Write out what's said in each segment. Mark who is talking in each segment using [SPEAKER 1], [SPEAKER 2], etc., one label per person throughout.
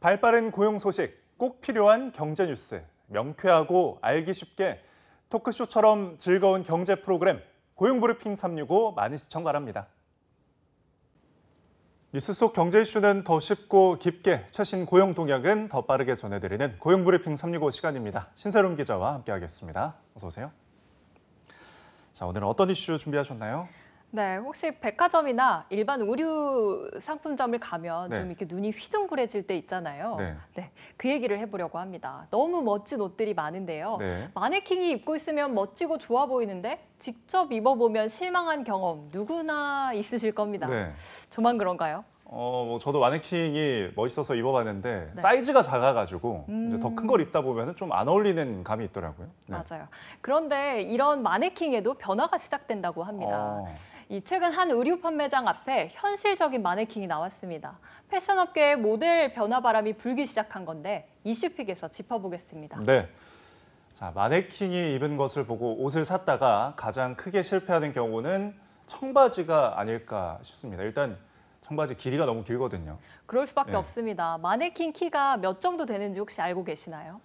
[SPEAKER 1] 발빠른 고용 소식, 꼭 필요한 경제 뉴스, 명쾌하고 알기 쉽게 토크쇼처럼 즐거운 경제 프로그램 고용브리핑 365 많이 시청 바랍니다. 뉴스 속 경제 이슈는 더 쉽고 깊게 최신 고용 동향은 더 빠르게 전해드리는 고용브리핑 365 시간입니다. 신세롬 기자와 함께하겠습니다. 어서 오세요. 자, 오늘은 어떤 이슈 준비하셨나요?
[SPEAKER 2] 네, 혹시 백화점이나 일반 의류 상품점을 가면 네. 좀 이렇게 눈이 휘둥그레질 때 있잖아요. 네. 네. 그 얘기를 해보려고 합니다. 너무 멋진 옷들이 많은데요. 네. 마네킹이 입고 있으면 멋지고 좋아 보이는데 직접 입어보면 실망한 경험 누구나 있으실 겁니다. 네. 저만 그런가요?
[SPEAKER 1] 어, 뭐 저도 마네킹이 멋있어서 입어봤는데 네. 사이즈가 작아가지고 음... 이제 더 큰 걸 입다 보면 좀 안 어울리는 감이 있더라고요. 네.
[SPEAKER 2] 맞아요. 그런데 이런 마네킹에도 변화가 시작된다고 합니다. 어... 이 최근 한 의류 판매장 앞에 현실적인 마네킹이 나왔습니다. 패션업계의 모델 변화 바람이 불기 시작한 건데 이슈픽에서 짚어보겠습니다.
[SPEAKER 1] 네. 자, 마네킹이 입은 것을 보고 옷을 샀다가 가장 크게 실패하는 경우는 청바지가 아닐까 싶습니다. 일단 청바지 길이가 너무 길거든요.
[SPEAKER 2] 그럴 수밖에 네. 없습니다. 마네킹 키가 몇 정도 되는지 혹시 알고 계시나요?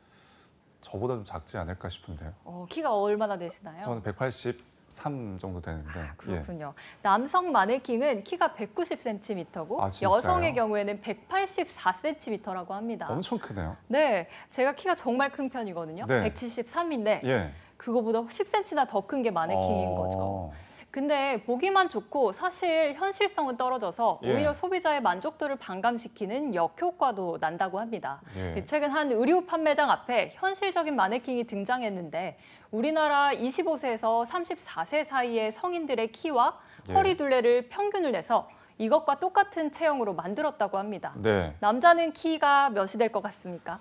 [SPEAKER 1] 저보다 좀 작지 않을까 싶은데요.
[SPEAKER 2] 어, 키가 얼마나 되시나요? 저는
[SPEAKER 1] 180 3 정도 되는데. 아, 예. 그렇군요.
[SPEAKER 2] 예. 남성 마네킹은 키가 190cm고 아, 여성의 경우에는 184cm라고 합니다.
[SPEAKER 1] 엄청 크네요.
[SPEAKER 2] 네, 제가 키가 정말 큰 편이거든요. 네. 173인데 예. 그거보다 10cm나 더 큰 게 마네킹인 어... 거죠. 근데 보기만 좋고 사실 현실성은 떨어져서 예. 오히려 예. 소비자의 만족도를 반감시키는 역효과도 난다고 합니다. 예. 그 최근 한 의류 판매장 앞에 현실적인 마네킹이 등장했는데 우리나라 25세에서 34세 사이의 성인들의 키와 네. 허리 둘레를 평균을 내서 이것과 똑같은 체형으로 만들었다고 합니다. 네. 남자는 키가 몇이 될 것 같습니까?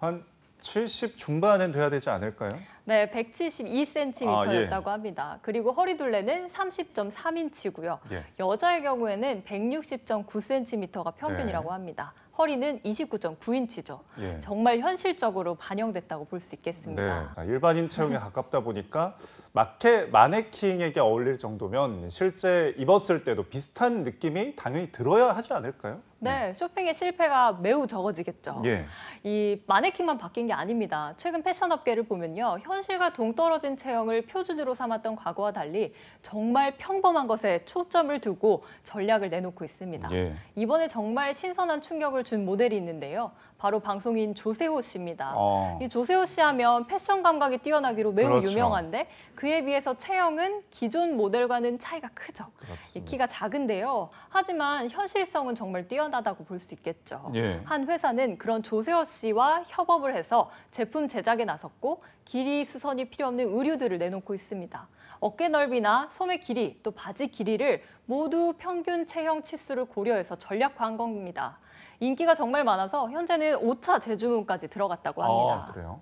[SPEAKER 1] 한 70 중반은 돼야 되지 않을까요?
[SPEAKER 2] 네, 172cm였다고 아, 예. 합니다. 그리고 허리둘레는 30.3인치고요. 예. 여자의 경우에는 160.9cm가 평균이라고 네. 합니다. 허리는 29.9인치죠. 예. 정말 현실적으로 반영됐다고 볼 수 있겠습니다. 네.
[SPEAKER 1] 아, 일반인 체형에 가깝다 보니까 마케, 마네킹에게 어울릴 정도면 실제 입었을 때도 비슷한 느낌이 당연히 들어야 하지 않을까요?
[SPEAKER 2] 네, 쇼핑의 실패가 매우 적어지겠죠. 예. 이 마네킹만 바뀐 게 아닙니다. 최근 패션 업계를 보면요. 현실과 동떨어진 체형을 표준으로 삼았던 과거와 달리 정말 평범한 것에 초점을 두고 전략을 내놓고 있습니다. 예. 이번에 정말 신선한 충격을 준 모델이 있는데요. 바로 방송인 조세호 씨입니다. 어. 이 조세호 씨 하면 패션 감각이 뛰어나기로 매우 그렇죠. 유명한데 그에 비해서 체형은 기존 모델과는 차이가 크죠. 그렇습니다. 키가 작은데요. 하지만 현실성은 정말 뛰어나 당연하다고 볼 수 있겠죠. 예. 한 회사는 그런 조세호 씨와 협업을 해서 제품 제작에 나섰고 길이 수선이 필요 없는 의류들을 내놓고 있습니다. 어깨 넓이나 소매 길이 또 바지 길이를 모두 평균 체형 치수를 고려해서 전략화한 겁니다. 인기가 정말 많아서 현재는 5차 재주문까지 들어갔다고 아, 합니다. 아,
[SPEAKER 1] 그래요?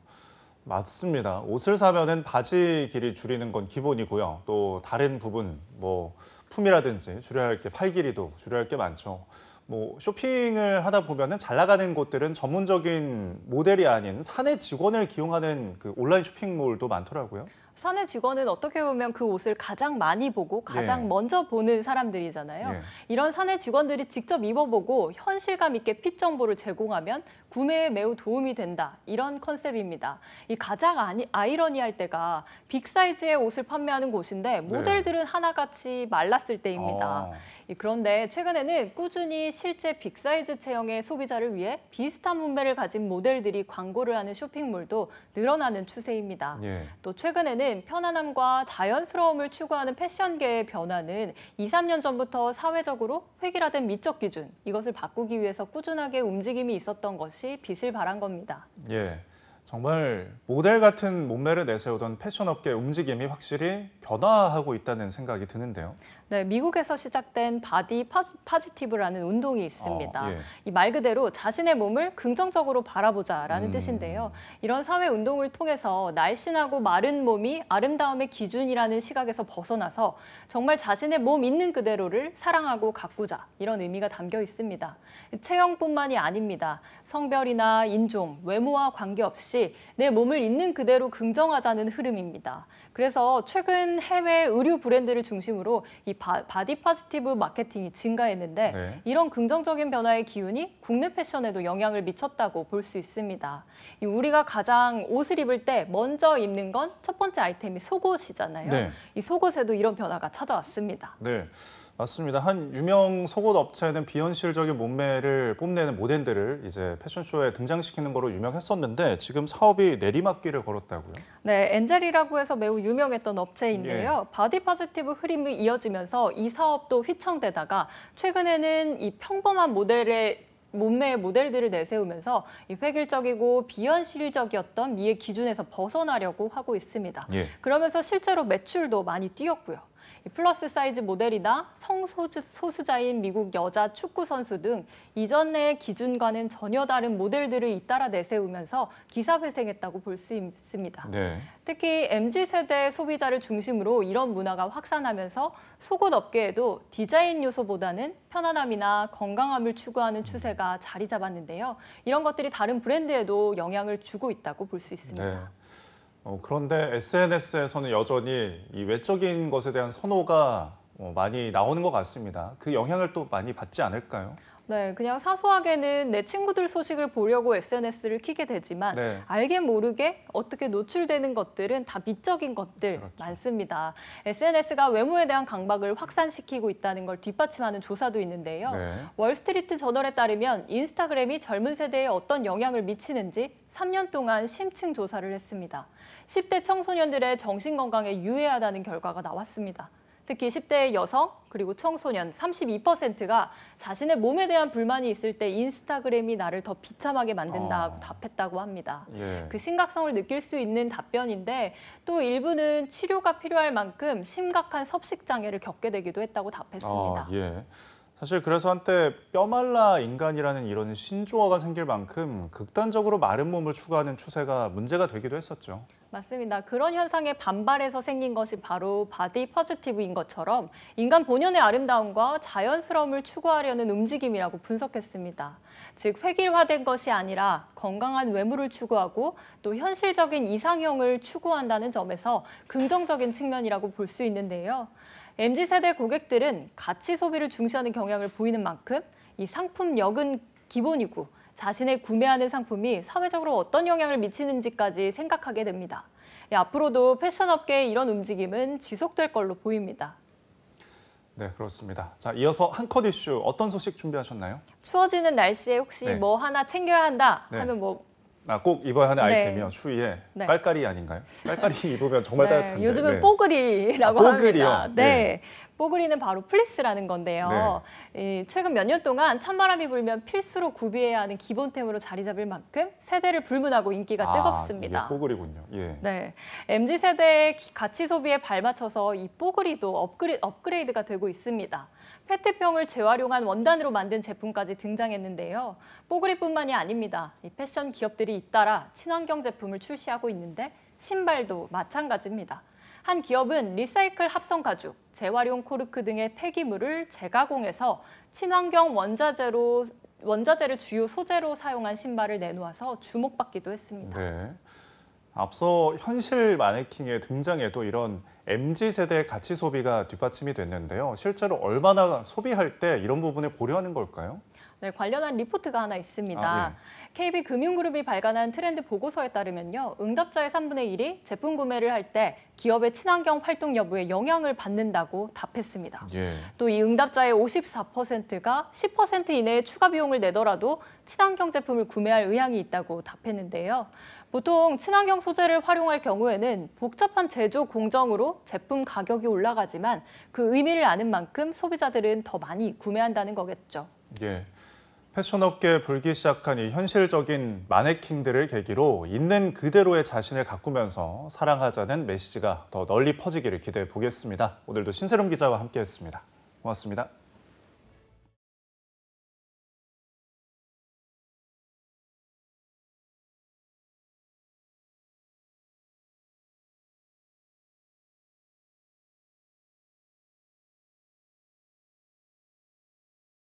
[SPEAKER 1] 맞습니다. 옷을 사면은 바지 길이 줄이는 건 기본이고요. 또 다른 부분 뭐 품이라든지 줄여야 할 게 팔 길이도 줄여야 할 게 많죠. 뭐 쇼핑을 하다 보면은 잘 나가는 곳들은 전문적인 모델이 아닌 사내 직원을 기용하는 그 온라인 쇼핑몰도 많더라고요.
[SPEAKER 2] 사내 직원은 어떻게 보면 그 옷을 가장 많이 보고 가장 네. 먼저 보는 사람들이잖아요. 네. 이런 사내 직원들이 직접 입어보고 현실감 있게 핏 정보를 제공하면 구매에 매우 도움이 된다. 이런 컨셉입니다. 이 가장 아니, 아이러니할 때가 빅사이즈의 옷을 판매하는 곳인데 네. 모델들은 네. 하나같이 말랐을 때입니다. 아. 예, 그런데 최근에는 꾸준히 실제 빅사이즈 체형의 소비자를 위해 비슷한 몸매를 가진 모델들이 광고를 하는 쇼핑몰도 늘어나는 추세입니다. 예. 또 최근에는 편안함과 자연스러움을 추구하는 패션계의 변화는 2, 3년 전부터 사회적으로 획일화된 미적 기준, 이것을 바꾸기 위해서 꾸준하게 움직임이 있었던 것이 빛을 발한 겁니다.
[SPEAKER 1] 예. 정말 모델 같은 몸매를 내세우던 패션업계 움직임이 확실히 변화하고 있다는 생각이 드는데요.
[SPEAKER 2] 네, 미국에서 시작된 바디 파지티브라는 운동이 있습니다. 아, 예. 이말 그대로 자신의 몸을 긍정적으로 바라보자라는 음. 뜻인데요. 이런 사회 운동을 통해서 날씬하고 마른 몸이 아름다움의 기준이라는 시각에서 벗어나서 정말 자신의 몸 있는 그대로를 사랑하고 가꾸자 이런 의미가 담겨 있습니다. 체형뿐만이 아닙니다. 성별이나 인종, 외모와 관계없이 내 몸을 있는 그대로 긍정하자는 흐름입니다. 그래서 최근 해외 의류 브랜드를 중심으로 이 바, 디 파지티브 마케팅이 증가했는데 네. 이런 긍정적인 변화의 기운이 국내 패션에도 영향을 미쳤다고 볼 수 있습니다. 우리가 가장 옷을 입을 때 먼저 입는 건 첫 번째 아이템이 속옷이잖아요. 네. 이 속옷에도 이런 변화가 찾아왔습니다.
[SPEAKER 1] 네. 맞습니다. 한 유명 속옷 업체는 비현실적인 몸매를 뽐내는 모델들을 이제 패션쇼에 등장시키는 거로 유명했었는데 지금 사업이 내리막길을 걸었다고요?
[SPEAKER 2] 네, 엔젤이라고 해서 매우 유명했던 업체인데요. 예. 바디 파지티브 흐름이 이어지면서 되면서 이 사업도 휘청대다가 최근에는 이 평범한 모델의 몸매의 모델들을 내세우면서 획일적이고 비현실적이었던 미의 기준에서 벗어나려고 하고 있습니다. 예. 그러면서 실제로 매출도 많이 뛰었고요. 플러스 사이즈 모델이나 성소수자인 미국 여자 축구 선수 등 이전의 기준과는 전혀 다른 모델들을 잇따라 내세우면서 기사회생했다고 볼 수 있습니다. 네. 특히 MZ 세대 소비자를 중심으로 이런 문화가 확산하면서 속옷 업계에도 디자인 요소보다는 편안함이나 건강함을 추구하는 추세가 자리 잡았는데요. 이런 것들이 다른 브랜드에도 영향을 주고 있다고 볼 수 있습니다. 네.
[SPEAKER 1] 어, 그런데 SNS에서는 여전히 이 외적인 것에 대한 선호가 어, 많이 나오는 것 같습니다. 그 영향을 또 많이 받지 않을까요?
[SPEAKER 2] 네, 그냥 사소하게는 내 친구들 소식을 보려고 SNS를 키게 되지만 네. 알게 모르게 어떻게 노출되는 것들은 다 미적인 것들 그렇죠. 많습니다. SNS가 외모에 대한 강박을 확산시키고 있다는 걸 뒷받침하는 조사도 있는데요. 네. 월스트리트 저널에 따르면 인스타그램이 젊은 세대에 어떤 영향을 미치는지 3년 동안 심층 조사를 했습니다. 10대 청소년들의 정신 건강에 유해하다는 결과가 나왔습니다. 특히 10대 여성 그리고 청소년 32%가 자신의 몸에 대한 불만이 있을 때 인스타그램이 나를 더 비참하게 만든다고 아. 답했다고 합니다. 예. 그 심각성을 느낄 수 있는 답변인데 또 일부는 치료가 필요할 만큼 심각한 섭식 장애를 겪게 되기도 했다고 아, 답했습니다. 아,
[SPEAKER 1] 예. 사실 그래서 한때 뼈말라 인간이라는 이런 신조어가 생길 만큼 극단적으로 마른 몸을 추구하는 추세가 문제가 되기도 했었죠.
[SPEAKER 2] 맞습니다. 그런 현상에 반발해서 생긴 것이 바로 바디 퍼지티브인 것처럼 인간 본연의 아름다움과 자연스러움을 추구하려는 움직임이라고 분석했습니다. 즉 획일화된 것이 아니라 건강한 외모를 추구하고 또 현실적인 이상형을 추구한다는 점에서 긍정적인 측면이라고 볼 수 있는데요. MZ세대 고객들은 가치 소비를 중시하는 경향을 보이는 만큼 이 상품력은 기본이고 자신의 구매하는 상품이 사회적으로 어떤 영향을 미치는지까지 생각하게 됩니다. 예, 앞으로도 패션업계의 이런 움직임은 지속될 걸로 보입니다.
[SPEAKER 1] 네, 그렇습니다. 자, 이어서 한 컷 이슈 어떤 소식 준비하셨나요?
[SPEAKER 2] 추워지는 날씨에 혹시 네. 뭐 하나 챙겨야 한다 네. 하면 네. 뭐
[SPEAKER 1] 아, 꼭 입어야 하는 네. 아이템이요. 추위에 네. 깔깔이 아닌가요? 깔깔이 입으면 정말 네, 따뜻한데. 요즘은 네.
[SPEAKER 2] 뽀글이라고 아, 뽀글이요? 합니다. 네. 네. 뽀글이는 바로 플리스라는 건데요. 네. 이, 최근 몇 년 동안 찬바람이 불면 필수로 구비해야 하는 기본템으로 자리 잡을 만큼 세대를 불문하고 인기가 아, 뜨겁습니다.
[SPEAKER 1] 뽀글이군요. 예.
[SPEAKER 2] 네, MZ 세대의 가치 소비에 발맞춰서 이 뽀글이도 업그레, 업그레이드가 되고 있습니다. 페트병을 재활용한 원단으로 만든 제품까지 등장했는데요. 뽀글이뿐만이 아닙니다. 패션 기업들이 잇따라 친환경 제품을 출시하고 있는데 신발도 마찬가지입니다. 한 기업은 리사이클 합성 가죽, 재활용 코르크 등의 폐기물을 재가공해서 친환경 원자재로 원자재를 주요 소재로 사용한 신발을 내놓아서 주목받기도 했습니다.
[SPEAKER 1] 네. 앞서 현실 마네킹의 등장에도 이런 MZ세대의 가치 소비가 뒷받침이 됐는데요. 실제로 얼마나 소비할 때 이런 부분을 고려하는 걸까요?
[SPEAKER 2] 네, 관련한 리포트가 하나 있습니다. 아, 예. KB금융그룹이 발간한 트렌드 보고서에 따르면요. 응답자의 3분의 1이 제품 구매를 할 때 기업의 친환경 활동 여부에 영향을 받는다고 답했습니다. 예. 또이 응답자의 54%가 10%이내에 추가 비용을 내더라도 친환경 제품을 구매할 의향이 있다고 답했는데요. 보통 친환경 소재를 활용할 경우에는 복잡한 제조 공정으로 제품 가격이 올라가지만 그 의미를 아는 만큼 소비자들은 더 많이 구매한다는 거겠죠.
[SPEAKER 1] 예. 패션업계에 불기 시작한 이 현실적인 마네킹들을 계기로 있는 그대로의 자신을 가꾸면서 사랑하자는 메시지가 더 널리 퍼지기를 기대해 보겠습니다. 오늘도 신세롬 기자와 함께했습니다. 고맙습니다.